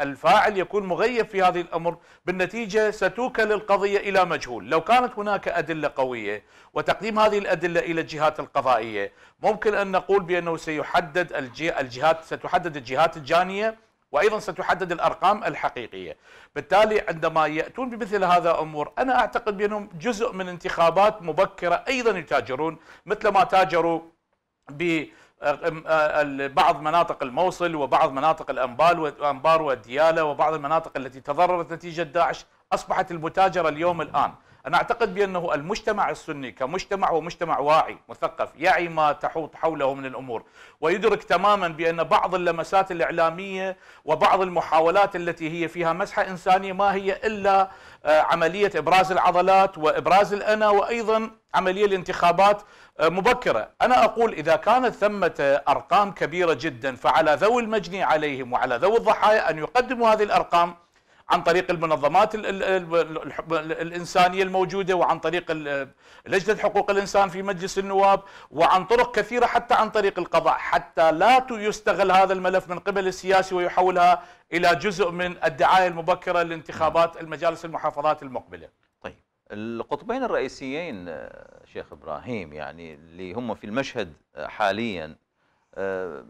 الفاعل يكون مغيب في هذه الأمر بالنتيجة ستوكل القضية إلى مجهول لو كانت هناك أدلة قوية وتقديم هذه الأدلة إلى الجهات القضائية ممكن أن نقول بأنه سيحدد الجهات ستحدد الجهات الجانية وايضا ستحدد الارقام الحقيقيه، بالتالي عندما ياتون بمثل هذا الامور انا اعتقد بانهم جزء من انتخابات مبكره ايضا يتاجرون مثل ما تاجروا بعض مناطق الموصل وبعض مناطق الأنبال وأنبار والديالة وبعض المناطق التي تضررت نتيجة داعش أصبحت المتاجرة اليوم الآن أنا أعتقد بأنه المجتمع السني كمجتمع ومجتمع واعي مثقف يعي ما تحوط حوله من الأمور ويدرك تماما بأن بعض اللمسات الإعلامية وبعض المحاولات التي هي فيها مسحة إنسانية ما هي إلا آه، عملية إبراز العضلات وإبراز الأنا وأيضا عملية الانتخابات آه، مبكرة أنا أقول إذا كانت ثمة أرقام كبيرة جدا فعلى ذوي المجني عليهم وعلى ذوي الضحايا أن يقدموا هذه الأرقام عن طريق المنظمات الإنسانية الموجودة وعن طريق لجنة حقوق الإنسان في مجلس النواب وعن طرق كثيرة حتى عن طريق القضاء حتى لا يستغل هذا الملف من قبل السياسي ويحولها إلى جزء من الدعاية المبكرة لانتخابات المجالس المحافظات المقبلة القطبين الرئيسيين آه، شيخ ابراهيم يعني اللي هم في المشهد آه، حاليا آه،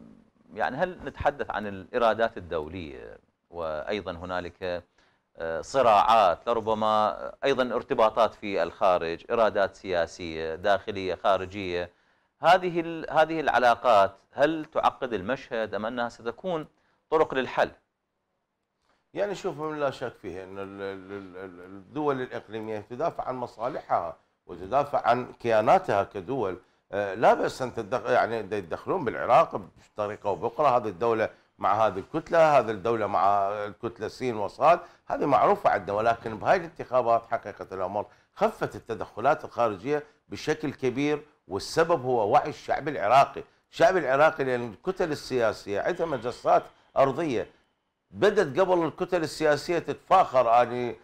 يعني هل نتحدث عن الارادات الدوليه وايضا هنالك صراعات لربما ايضا ارتباطات في الخارج ارادات سياسيه داخليه خارجيه هذه هذه العلاقات هل تعقد المشهد ام انها ستكون طرق للحل يعني شوف من لا شك فيه أن الدول الإقليمية تدافع عن مصالحها وتدافع عن كياناتها كدول آه، لا بأس أن يعني يدخلون بالعراق بطريقة او باخرى هذه الدولة مع هذه الكتلة هذه الدولة مع الكتلة سين وصاد هذه معروفة عندنا ولكن بهاي الانتخابات حقيقة الأمر خفت التدخلات الخارجية بشكل كبير والسبب هو وعي الشعب العراقي الشعب العراقي لأن الكتل السياسية عندها مجسات أرضية بدت قبل الكتل السياسيه تتفاخر يعني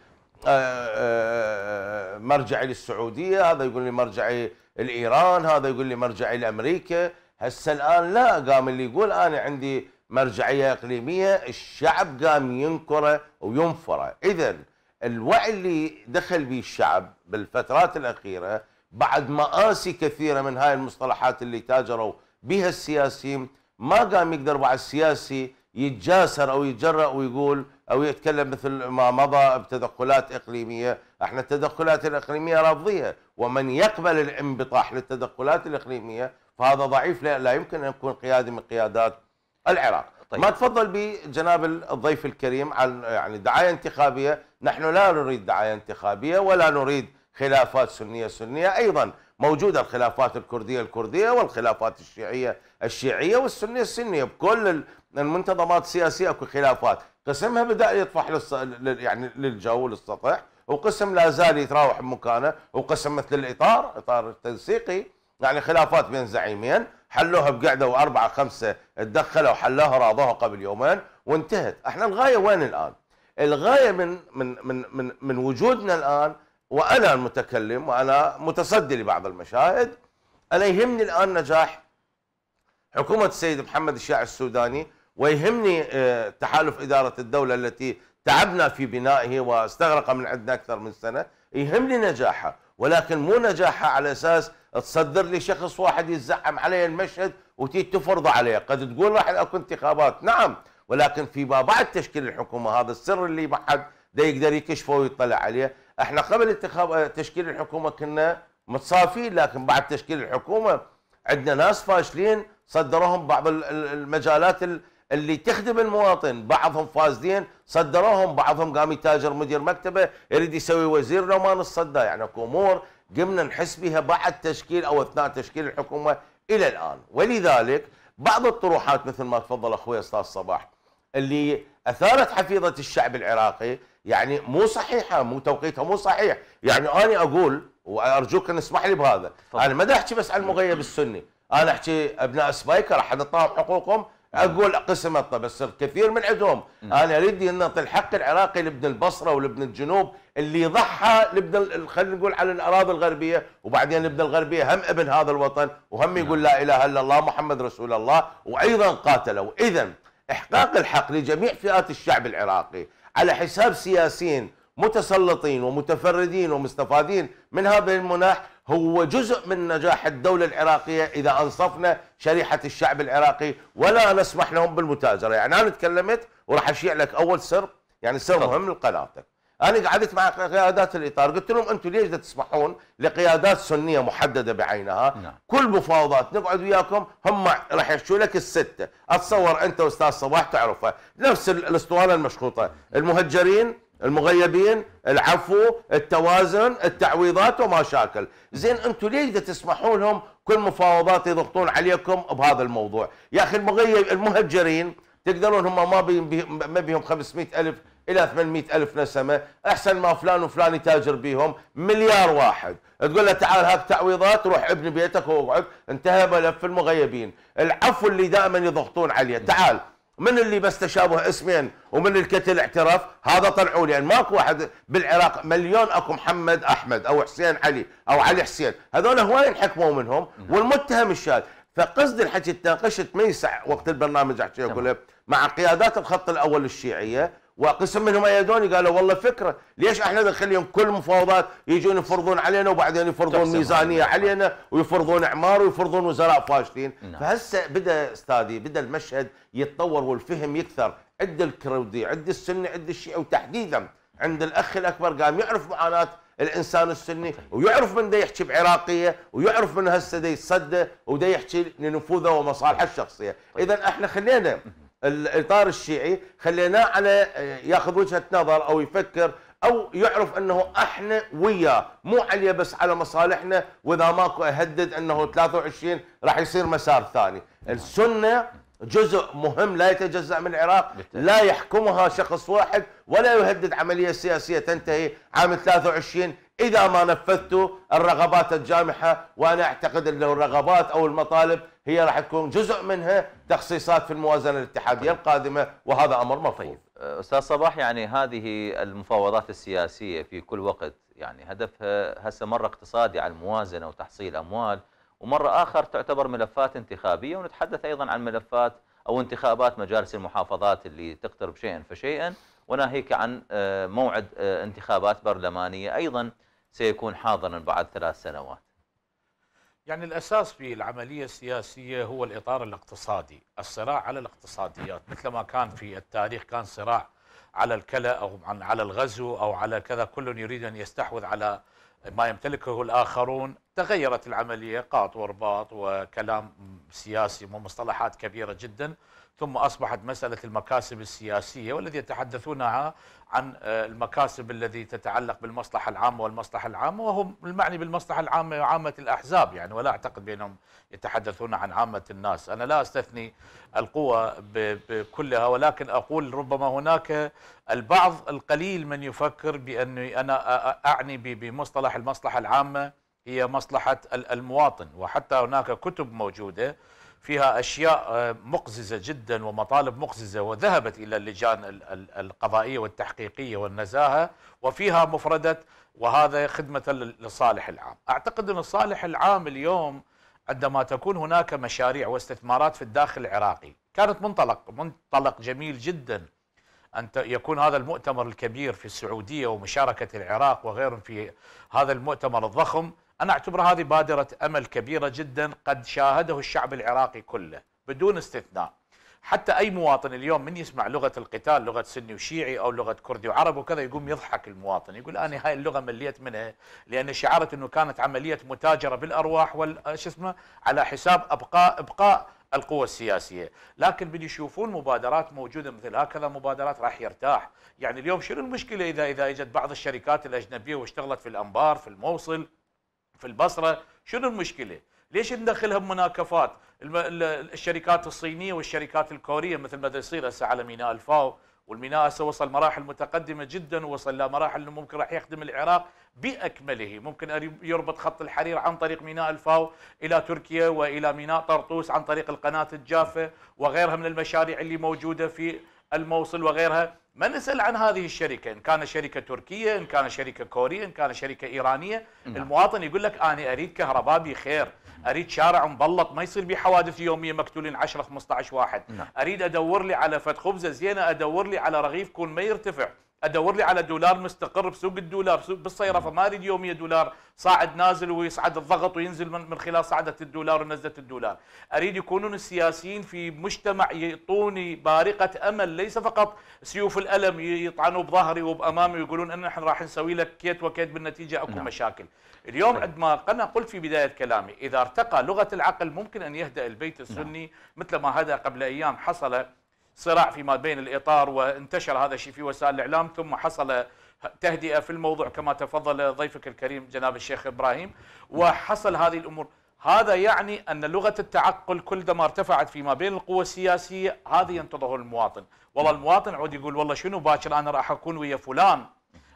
مرجعي للسعوديه هذا يقول لي مرجعي لايران هذا يقول لي مرجعي لامريكا هسه الان لا قام اللي يقول انا عندي مرجعيه اقليميه الشعب قام ينكره وينفره اذا الوعي اللي دخل به الشعب بالفترات الاخيره بعد مآسي كثيره من هاي المصطلحات اللي تاجروا بها السياسيين ما قام يقدر بعد السياسي يتجاسر او يتجرأ ويقول او يتكلم مثل ما مضى بتدخلات اقليميه، احنا التدخلات الاقليميه رافضيها، ومن يقبل الانبطاح للتدخلات الاقليميه فهذا ضعيف لا يمكن ان يكون قيادي من قيادات العراق. طيب. ما تفضل بجناب الضيف الكريم عن يعني دعايه انتخابيه، نحن لا نريد دعايه انتخابيه ولا نريد خلافات سنيه سنيه ايضا موجوده الخلافات الكرديه الكرديه والخلافات الشيعيه الشيعيه والسنيه السنيه بكل لان منتظمات سياسيه اكو خلافات، قسمها بدا يطفح للص... يعني للجو للسطح، وقسم لا زال يتراوح بمكانه، وقسم مثل الاطار، اطار التنسيقي، يعني خلافات بين زعيمين، حلوها بقعده واربعه خمسه تدخلوا حلوها راضوها قبل يومين وانتهت، احنا الغايه وين الان؟ الغايه من من من من, من وجودنا الان وانا المتكلم وانا متصدي لبعض المشاهد انا يهمني الان نجاح حكومه السيد محمد الشاعر السوداني ويهمني آه، تحالف إدارة الدولة التي تعبنا في بنائه واستغرق من عندنا أكثر من سنة يهمني نجاحه ولكن مو نجاحها على اساس تصدر لي شخص واحد يزعم علي المشهد وتيجي تفرضه عليه، قد تقول راح اكو انتخابات، نعم، ولكن فيما بعد تشكيل الحكومه هذا السر اللي ما حد دا يقدر يكشفه ويطلع عليه، احنا قبل انتخاب آه، تشكيل الحكومه كنا متصافين لكن بعد تشكيل الحكومه عندنا ناس فاشلين صدروهم بعض المجالات اللي تخدم المواطن بعضهم فاسدين صدروهم بعضهم قام يتاجر مدير مكتبه يريد يسوي وزير لو ما نصدى يعني اكو امور قمنا نحس بها بعد تشكيل او اثناء تشكيل الحكومه الى الان ولذلك بعض الطروحات مثل ما تفضل اخوي استاذ صباح اللي اثارت حفيظه الشعب العراقي يعني مو صحيحه مو توقيتها مو صحيح يعني انا اقول وارجوك ان اسمح لي بهذا انا ما احكي بس عن المغيب السني انا احكي ابناء سبايكر احد اعطاهم حقوقهم اقول قسم بس كثير من عندهم انا اريد ان الحق العراقي لابن البصره ولابن الجنوب اللي ضحى لابن خلينا نقول على الاراضي الغربيه وبعدين لابن الغربيه هم ابن هذا الوطن وهم نعم. يقول لا اله الا الله محمد رسول الله وايضا قاتلوا اذا احقاق الحق لجميع فئات الشعب العراقي على حساب سياسيين متسلطين ومتفردين ومستفادين من هذا المناح هو جزء من نجاح الدولة العراقية إذا أنصفنا شريحة الشعب العراقي ولا نسمح لهم بالمتاجرة يعني أنا تكلمت وراح أشيع لك أول سر يعني سر مهم لقناتك أنا قعدت مع قيادات الإطار قلت لهم أنتم ليش تسمحون لقيادات سنية محددة بعينها نعم. كل مفاوضات نقعد وياكم هم راح يحشوا لك الستة أتصور أنت أستاذ صباح تعرفه نفس الأسطوانة المشخوطة المهجرين المغيبين العفو التوازن التعويضات ومشاكل زين انتم ليه تسمحون تسمحوا لهم كل مفاوضات يضغطون عليكم بهذا الموضوع يا اخي المغيب المهجرين تقدرون هم ما بيهم ما بيهم 500 الف الى 800 الف نسمه احسن ما فلان وفلان يتاجر بيهم مليار واحد تقول له تعال هاك تعويضات روح ابني بيتك واقعد انتهى ملف المغيبين العفو اللي دائما يضغطون عليه تعال من اللي بس تشابه اسمين ومن الكتل اعترف هذا طلعوا لي يعني ماكو واحد بالعراق مليون اكو محمد احمد او حسين علي او علي حسين هذول هواي حكموا منهم والمتهم الشاذ فقصد الحكي تناقشت ميسع وقت البرنامج احكي مع قيادات الخط الاول الشيعيه وقسم منهم ايدوني قالوا والله فكره ليش احنا نخليهم كل مفاوضات يجون يفرضون علينا وبعدين يفرضون ميزانيه علينا ويفرضون اعمار ويفرضون وزراء فاشلين نعم. فهسه بدا استاذي بدا المشهد يتطور والفهم يكثر عند الكردي عند السني عند الشيعي وتحديدا عند الاخ الاكبر قام يعرف معاناه الانسان السني طيب. ويعرف من ده يحكي بعراقيه ويعرف من هسه ده يتصدى وده يحكي لنفوذه ومصالحه الشخصيه طيب. اذا احنا خلينا الاطار الشيعي خليناه على آه، ياخذ وجهه نظر او يفكر او يعرف انه احنا وياه مو عليه بس على مصالحنا واذا ماكو اهدد انه 23 راح يصير مسار ثاني السنه جزء مهم لا يتجزأ من العراق لا يحكمها شخص واحد ولا يهدد عملية سياسية تنتهي عام 23 إذا ما نفذتوا الرغبات الجامحة وأنا أعتقد أنه الرغبات أو المطالب هي راح تكون جزء منها تخصيصات في الموازنة الاتحادية القادمة وهذا أمر مرفوض طيب، أستاذ صباح يعني هذه المفاوضات السياسية في كل وقت يعني هدفها هسه مرة اقتصادي على الموازنة وتحصيل أموال ومرة آخر تعتبر ملفات انتخابية ونتحدث أيضا عن ملفات أو انتخابات مجالس المحافظات اللي تقترب شيئا فشيئا وناهيك عن آه، موعد آه، انتخابات برلمانية أيضا سيكون حاضرا بعد ثلاث سنوات يعني الأساس في العملية السياسية هو الإطار الاقتصادي الصراع على الاقتصاديات مثل ما كان في التاريخ كان صراع على الكلا أو على الغزو أو على كذا كل يريد أن يستحوذ على ما يمتلكه الآخرون تغيرت العملية قاط ورباط وكلام سياسي ومصطلحات كبيرة جدا ثم أصبحت مسألة المكاسب السياسية والذي يتحدثون عن آه، المكاسب الذي تتعلق بالمصلحة العامة والمصلحة العامة وهم المعني بالمصلحة العامة عامة الأحزاب يعني ولا أعتقد بأنهم يتحدثون عن عامة الناس أنا لا أستثني القوى بكلها ولكن أقول ربما هناك البعض القليل من يفكر بأني أنا أعني بمصطلح المصلحة العامة هي مصلحة المواطن وحتى هناك كتب موجودة فيها أشياء آه، مقززة جدا ومطالب مقززة وذهبت إلى اللجان القضائية والتحقيقية والنزاهة وفيها مفردة وهذا خدمة للصالح العام أعتقد أن الصالح العام اليوم عندما تكون هناك مشاريع واستثمارات في الداخل العراقي كانت منطلق منطلق جميل جدا أن يكون هذا المؤتمر الكبير في السعودية ومشاركة العراق وغيرهم في هذا المؤتمر الضخم أنا أعتبر هذه بادرة أمل كبيرة جدا قد شاهده الشعب العراقي كله بدون استثناء حتى أي مواطن اليوم من يسمع لغة القتال لغة سني وشيعي أو لغة كردي وعرب وكذا يقوم يضحك المواطن يقول أنا هاي اللغة مليت منها لأن شعرت أنه كانت عملية متاجرة بالأرواح وال اسمه على حساب أبقاء إبقاء القوى السياسية لكن من يشوفون مبادرات موجودة مثل هكذا مبادرات راح يرتاح يعني اليوم شنو المشكلة إذا إذا إجت بعض الشركات الأجنبية واشتغلت في الأنبار في الموصل في البصره شنو المشكله؟ ليش ندخلها بمناكفات؟ الشركات الصينيه والشركات الكوريه مثل ما يصير هسه على ميناء الفاو والميناء هسه وصل مراحل متقدمه جدا ووصل لمراحل انه ممكن راح يخدم العراق باكمله، ممكن يربط خط الحرير عن طريق ميناء الفاو الى تركيا والى ميناء طرطوس عن طريق القناه الجافه وغيرها من المشاريع اللي موجوده في الموصل وغيرها ما نسأل عن هذه الشركة إن كان شركة تركية إن كان شركة كورية إن كان شركة إيرانية نعم. المواطن يقول لك أنا أريد كهرباء بخير أريد شارع مبلط ما يصير بحوادث حوادث يومية مقتولين 10 15 واحد نعم. أريد أدور لي على فتخبزة خبزة زينة أدور لي على رغيف كون ما يرتفع ادور لي على دولار مستقر بسوق الدولار بسوق بالصيرفه ما اريد يوميه دولار صاعد نازل ويصعد الضغط وينزل من, خلال صعده الدولار ونزله الدولار، اريد يكونون السياسيين في مجتمع يعطوني بارقه امل ليس فقط سيوف الالم يطعنوا بظهري وبامامي ويقولون ان احنا راح نسوي لك كيت وكيت بالنتيجه اكو نعم. مشاكل. اليوم طيب. عندما انا قلت في بدايه كلامي اذا ارتقى لغه العقل ممكن ان يهدأ البيت السني نعم. مثل ما هذا قبل ايام حصل صراع فيما بين الإطار وانتشر هذا الشيء في وسائل الإعلام ثم حصل تهدئة في الموضوع كما تفضل ضيفك الكريم جناب الشيخ إبراهيم وحصل هذه الأمور هذا يعني أن لغة التعقل كل ما ارتفعت فيما بين القوى السياسية هذا ينتظر المواطن والله المواطن عود يقول والله شنو باكر أنا راح أكون ويا فلان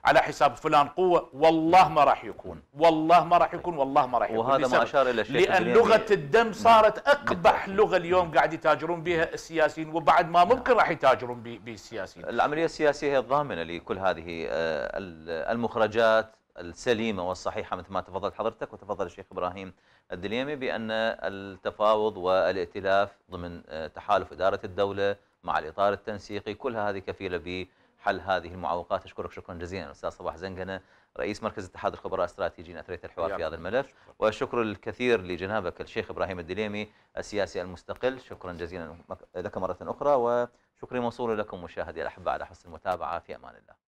على حساب فلان قوه والله ما راح يكون والله ما راح يكون والله ما راح يكون وهذا ما اشار الى الشيخ لان لغه الدم صارت اقبح لغه اليوم قاعد يتاجرون بها السياسيين وبعد ما نعم. ممكن راح يتاجرون بالسياسيين العمليه السياسيه هي الضامنه لكل هذه آه، المخرجات السليمه والصحيحه مثل ما تفضلت حضرتك وتفضل الشيخ ابراهيم الدليمي بان التفاوض والائتلاف ضمن آه، تحالف اداره الدوله مع الاطار التنسيقي كل هذه كفيله حل هذه المعوقات اشكرك شكرا جزيلا استاذ صباح زنقنه رئيس مركز اتحاد الخبراء الاستراتيجيين اثريت الحوار في هذا الملف والشكر الكثير لجنابك الشيخ ابراهيم الدليمي السياسي المستقل شكرا جزيلا لك مره اخرى وشكري موصول لكم مشاهدي الاحباء على حسن المتابعه في امان الله